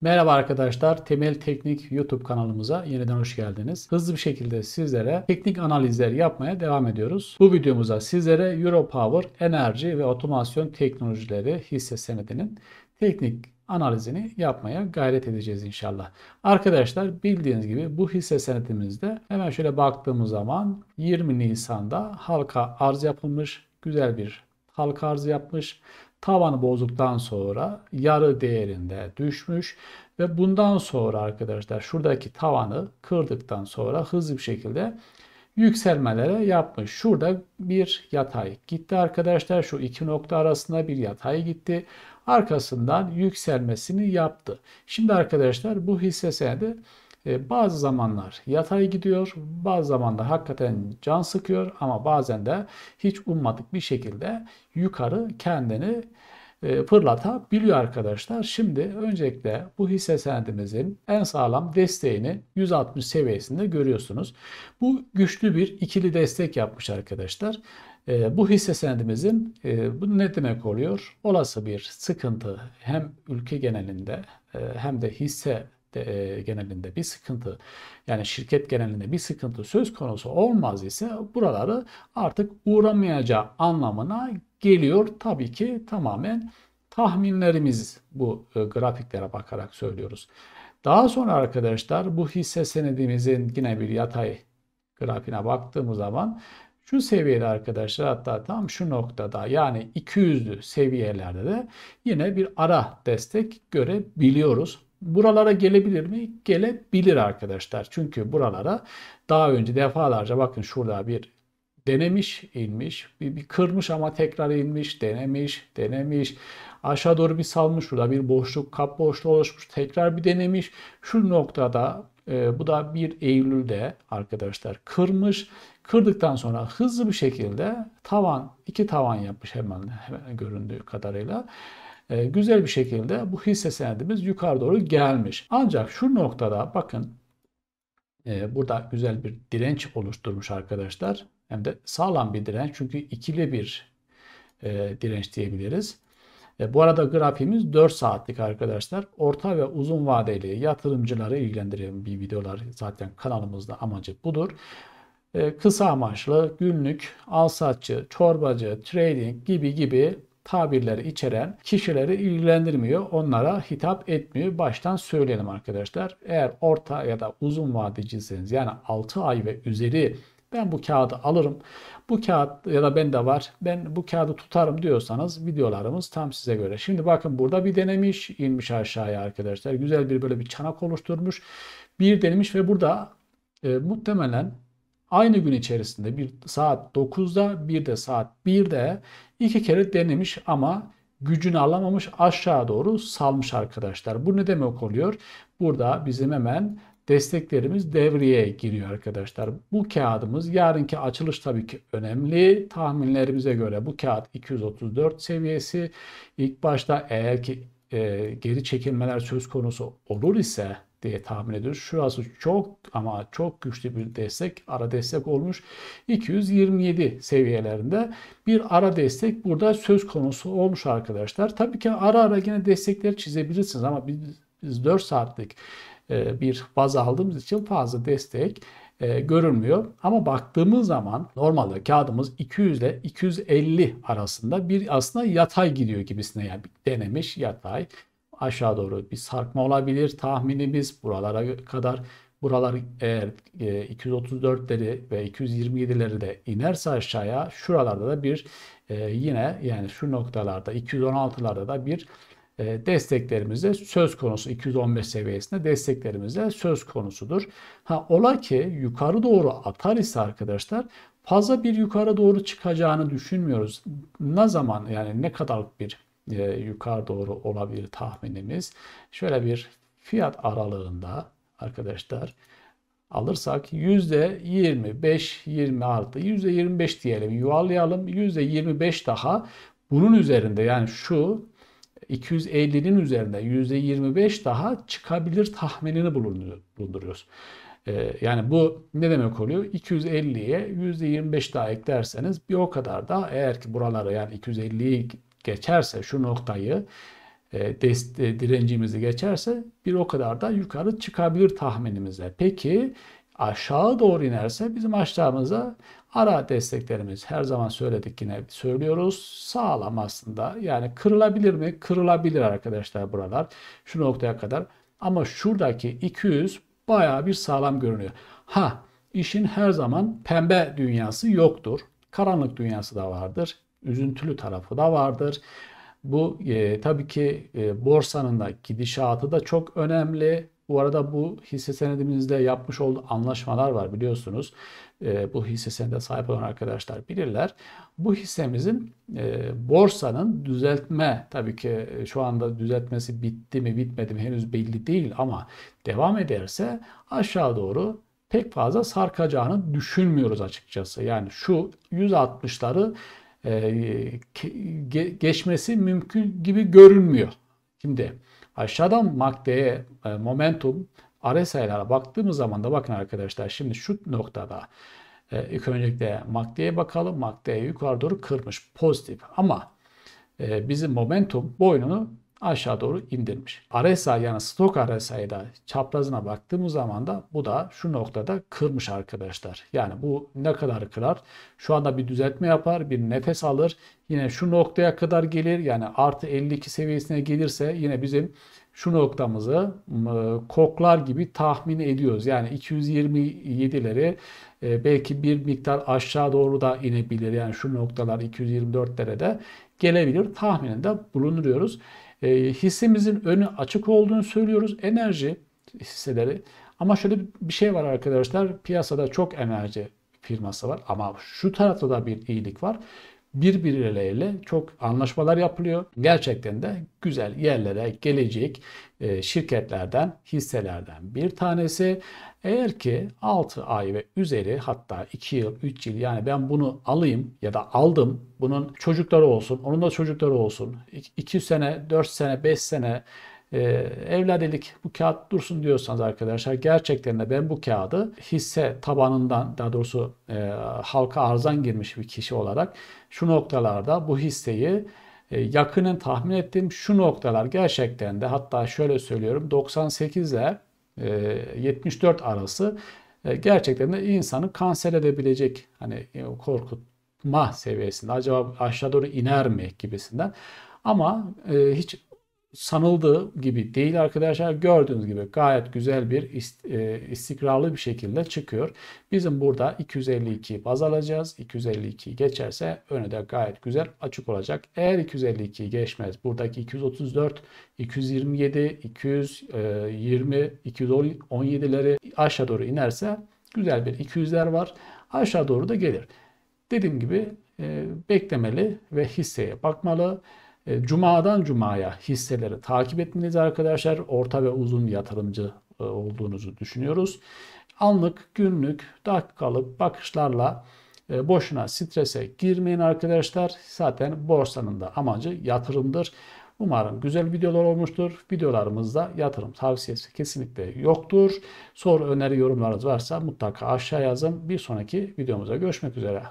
Merhaba arkadaşlar, Temel Teknik YouTube kanalımıza yeniden hoş geldiniz. Hızlı bir şekilde sizlere teknik analizler yapmaya devam ediyoruz. Bu videomuzda sizlere Europower enerji ve otomasyon teknolojileri hisse senedinin teknik analizini yapmaya gayret edeceğiz inşallah. Arkadaşlar bildiğiniz gibi bu hisse senedimizde hemen şöyle baktığımız zaman 20 Nisan'da halka arz yapılmış. Güzel bir halka arz yapmış. Tavanı bozduktan sonra yarı değerinde düşmüş ve bundan sonra arkadaşlar şuradaki tavanı kırdıktan sonra hızlı bir şekilde yükselmelere yapmış. Şurada bir yatay gitti arkadaşlar. Şu iki nokta arasında bir yatay gitti. Arkasından yükselmesini yaptı. Şimdi arkadaşlar bu hisse senedi e, bazı zamanlar yatay gidiyor, bazı zamanlar hakikaten can sıkıyor ama bazen de hiç ummadık bir şekilde yukarı kendini e, fırlatabiliyor arkadaşlar. Şimdi öncelikle bu hisse senedimizin en sağlam desteğini 160 seviyesinde görüyorsunuz. Bu güçlü bir ikili destek yapmış arkadaşlar. E, bu hisse senedimizin e, bu ne demek oluyor? Olası bir sıkıntı hem ülke genelinde hem de hisse e, genelinde bir sıkıntı yani şirket genelinde bir sıkıntı söz konusu olmaz ise buraları artık uğramayacağı anlamına geliyor. Tabii ki tamamen tahminlerimiz bu e, grafiklere bakarak söylüyoruz. Daha sonra arkadaşlar bu hisse senedimizin yine bir yatay grafiğine baktığımız zaman şu seviyede arkadaşlar hatta tam şu noktada yani 200'lü seviyelerde de yine bir ara destek görebiliyoruz. Buralara gelebilir mi? Gelebilir arkadaşlar. Çünkü buralara daha önce defalarca bakın şurada bir denemiş, inmiş, bir, bir kırmış ama tekrar inmiş, denemiş, denemiş. Aşağı doğru bir salmış şurada bir boşluk, kap boşluğu oluşmuş, tekrar bir denemiş. Şu noktada e, bu da 1 Eylül'de arkadaşlar kırmış. Kırdıktan sonra hızlı bir şekilde tavan, iki tavan yapmış hemen, hemen göründüğü kadarıyla e, güzel bir şekilde bu hisse senedimiz yukarı doğru gelmiş. Ancak şu noktada bakın e, burada güzel bir direnç oluşturmuş arkadaşlar. Hem de sağlam bir direnç çünkü ikili bir e, direnç diyebiliriz. E, bu arada grafiğimiz 4 saatlik arkadaşlar. Orta ve uzun vadeli yatırımcıları ilgilendiren bir videolar zaten kanalımızda amacı budur e, kısa amaçlı, günlük, alsatçı, çorbacı, trading gibi gibi tabirleri içeren kişileri ilgilendirmiyor. Onlara hitap etmiyor. Baştan söyleyelim arkadaşlar. Eğer orta ya da uzun vadeciyseniz yani 6 ay ve üzeri ben bu kağıdı alırım. Bu kağıt ya da bende var. Ben bu kağıdı tutarım diyorsanız videolarımız tam size göre. Şimdi bakın burada bir denemiş, inmiş aşağıya arkadaşlar. Güzel bir böyle bir çanak oluşturmuş. Bir denemiş ve burada e, muhtemelen Aynı gün içerisinde bir saat 9'da bir de saat 1'de iki kere denemiş ama gücünü alamamış aşağı doğru salmış arkadaşlar. Bu ne demek oluyor? Burada bizim hemen desteklerimiz devreye giriyor arkadaşlar. Bu kağıdımız yarınki açılış tabii ki önemli. Tahminlerimize göre bu kağıt 234 seviyesi. İlk başta eğer ki e, geri çekilmeler söz konusu olur ise diye tahmin ediyoruz. Şurası çok ama çok güçlü bir destek. Ara destek olmuş. 227 seviyelerinde bir ara destek burada söz konusu olmuş arkadaşlar. Tabii ki ara ara yine destekler çizebilirsiniz ama biz 4 saatlik e, bir baz aldığımız için fazla destek e, görünmüyor. Ama baktığımız zaman normalde kağıdımız 200 ile 250 arasında bir aslında yatay gidiyor gibisine yani denemiş yatay aşağı doğru bir sarkma olabilir tahminimiz buralara kadar. Buralar eğer 234'leri e, ve 227'leri de inerse aşağıya şuralarda da bir e, yine yani şu noktalarda 216'larda da bir e, desteklerimizde söz konusu 215 seviyesinde desteklerimizde söz konusudur. Ha ola ki yukarı doğru atar ise arkadaşlar fazla bir yukarı doğru çıkacağını düşünmüyoruz. Ne zaman yani ne kadar bir e, yukarı doğru olabilir tahminimiz. Şöyle bir fiyat aralığında arkadaşlar alırsak %25-20 artı %25 diyelim yuvarlayalım %25 daha bunun üzerinde yani şu 250'nin üzerinde %25 daha çıkabilir tahminini bulunduruyoruz. Ee, yani bu ne demek oluyor? 250'ye %25 daha eklerseniz bir o kadar da eğer ki buraları yani 250'yi geçerse şu noktayı e, e, direncimizi geçerse bir o kadar da yukarı çıkabilir tahminimize. Peki aşağı doğru inerse bizim aşağımıza ara desteklerimiz her zaman söyledik yine söylüyoruz sağlam aslında. Yani kırılabilir mi? Kırılabilir arkadaşlar buralar şu noktaya kadar. Ama şuradaki 200 baya bir sağlam görünüyor. Ha işin her zaman pembe dünyası yoktur. Karanlık dünyası da vardır üzüntülü tarafı da vardır. Bu e, tabii ki e, borsanın da gidişatı da çok önemli. Bu arada bu hisse senedimizde yapmış olduğu anlaşmalar var biliyorsunuz. E, bu hisse senedine sahip olan arkadaşlar bilirler. Bu hissemizin e, borsanın düzeltme tabii ki e, şu anda düzeltmesi bitti mi bitmedi mi henüz belli değil ama devam ederse aşağı doğru pek fazla sarkacağını düşünmüyoruz açıkçası. Yani şu 160'ları e, geçmesi mümkün gibi görünmüyor. Şimdi aşağıdan maddeye e, momentum RSI'lara baktığımız zaman da bakın arkadaşlar şimdi şu noktada e, ilk öncelikle MACD'ye bakalım. MACD yukarı doğru kırmış pozitif ama e, bizim momentum boynunu aşağı doğru indirmiş. RSI yani stok RSI'ye da çaprazına baktığımız zaman da bu da şu noktada kırmış arkadaşlar. Yani bu ne kadar kırar? Şu anda bir düzeltme yapar, bir nefes alır. Yine şu noktaya kadar gelir. Yani artı 52 seviyesine gelirse yine bizim şu noktamızı koklar gibi tahmin ediyoruz. Yani 227'leri e, belki bir miktar aşağı doğru da inebilir. Yani şu noktalar 224'lere de gelebilir tahmininde bulunuyoruz. E, ee, hissemizin önü açık olduğunu söylüyoruz. Enerji hisseleri. Ama şöyle bir şey var arkadaşlar. Piyasada çok enerji firması var ama şu tarafta da bir iyilik var birbirleriyle çok anlaşmalar yapılıyor. Gerçekten de güzel yerlere gelecek e, şirketlerden, hisselerden bir tanesi. Eğer ki 6 ay ve üzeri hatta 2 yıl, 3 yıl yani ben bunu alayım ya da aldım. Bunun çocukları olsun, onun da çocukları olsun. 2 sene, 4 sene, 5 sene e, ee, evladilik bu kağıt dursun diyorsanız arkadaşlar gerçekten de ben bu kağıdı hisse tabanından daha doğrusu e, halka arzan girmiş bir kişi olarak şu noktalarda bu hisseyi e, yakının tahmin ettim. Şu noktalar gerçekten de hatta şöyle söylüyorum 98 ile 74 e, arası e, gerçekten de insanı kanser edebilecek hani e, korkutma seviyesinde acaba aşağı doğru iner mi gibisinden ama e, hiç sanıldığı gibi değil arkadaşlar. Gördüğünüz gibi gayet güzel bir e, istikrarlı bir şekilde çıkıyor. Bizim burada 252 baz alacağız. 252 geçerse önü gayet güzel açık olacak. Eğer 252 geçmez buradaki 234, 227, 220, 217'leri aşağı doğru inerse güzel bir 200'ler var. Aşağı doğru da gelir. Dediğim gibi e, beklemeli ve hisseye bakmalı. E, cuma'dan Cuma'ya hisseleri takip etmeniz arkadaşlar. Orta ve uzun yatırımcı e, olduğunuzu düşünüyoruz. Anlık, günlük, dakikalık bakışlarla e, boşuna strese girmeyin arkadaşlar. Zaten borsanın da amacı yatırımdır. Umarım güzel videolar olmuştur. Videolarımızda yatırım tavsiyesi kesinlikle yoktur. Soru, öneri, yorumlarınız varsa mutlaka aşağı yazın. Bir sonraki videomuzda görüşmek üzere.